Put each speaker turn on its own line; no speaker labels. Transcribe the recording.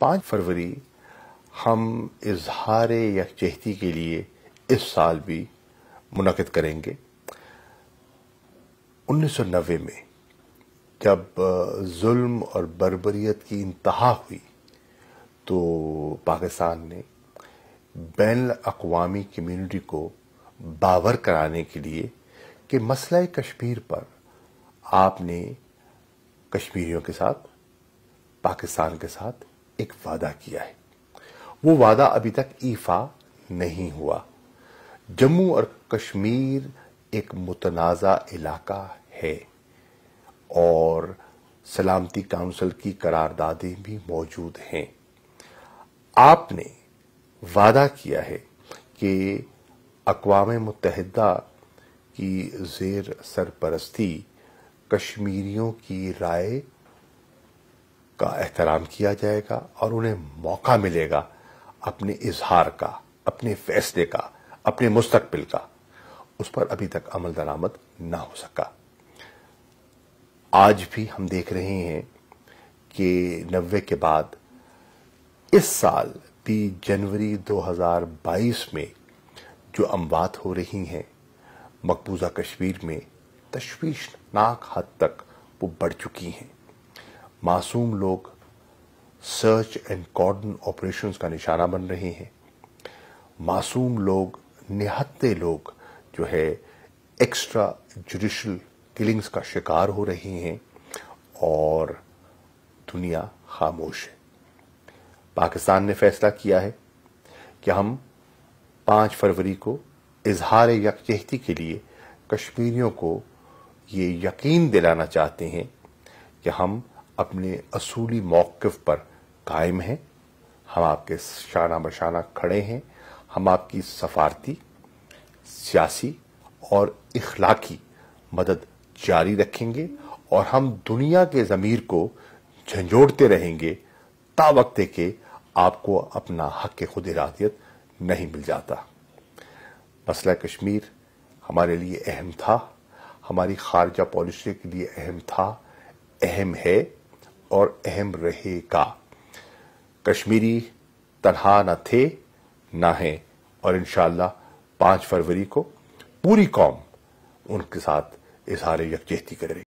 पाँच फरवरी हम इजहार यकचहती के लिए इस साल भी मुनद करेंगे 1990 में जब जुल्म और बरबरीत की इंतहा हुई तो पाकिस्तान ने बैन अवी कम्यूनिटी को बावर कराने के लिए कि मसला कश्मीर पर आपने कश्मीरियों के साथ पाकिस्तान के साथ एक वादा किया है वो वादा अभी तक ईफा नहीं हुआ जम्मू और कश्मीर एक मुतनाज़ा इलाका है और सलामती काउंसिल की करारदादे भी मौजूद हैं आपने वादा किया है कि अकवाम मुतहदा की जेर सरपरस्ती कश्मीरियों की राय का एहतराम किया जाएगा और उन्हें मौका मिलेगा अपने इजहार का अपने फैसले का अपने मुस्तकबिल का उस पर अभी तक अमल दरामद ना हो सका आज भी हम देख रहे हैं कि नब्बे के बाद इस साल भी जनवरी 2022 में जो अमवात हो रही हैं मकबूजा कश्मीर में तश्वीशनाक हद तक वो बढ़ चुकी हैं मासूम लोग सर्च एंड कॉर्डन ऑपरेशंस का निशाना बन रहे हैं मासूम लोग निहत्ते लोग जो है एक्स्ट्रा जुडिशल किलिंग्स का शिकार हो रहे हैं और दुनिया खामोश है पाकिस्तान ने फैसला किया है कि हम पांच फरवरी को इजहार यकजहती के लिए कश्मीरियों को ये यकीन दिलाना चाहते हैं कि हम अपने असूली मौकफ पर कायम हैं हम आपके शाना बशाना खड़े हैं हम आपकी सफारती सियासी और इखलाकी मदद जारी रखेंगे और हम दुनिया के ज़मीर को झंझोड़ते रहेंगे ता वक्त के आपको अपना हक खुद इरादियत नहीं मिल जाता मसला कश्मीर हमारे लिए अहम था हमारी खारजा पॉलिसी के लिए अहम था अहम है और अहम रहेगा कश्मीरी तनहा न थे ना हैं और इन पांच फरवरी को पूरी कौम उनके साथ इजहार यकजहती करेगी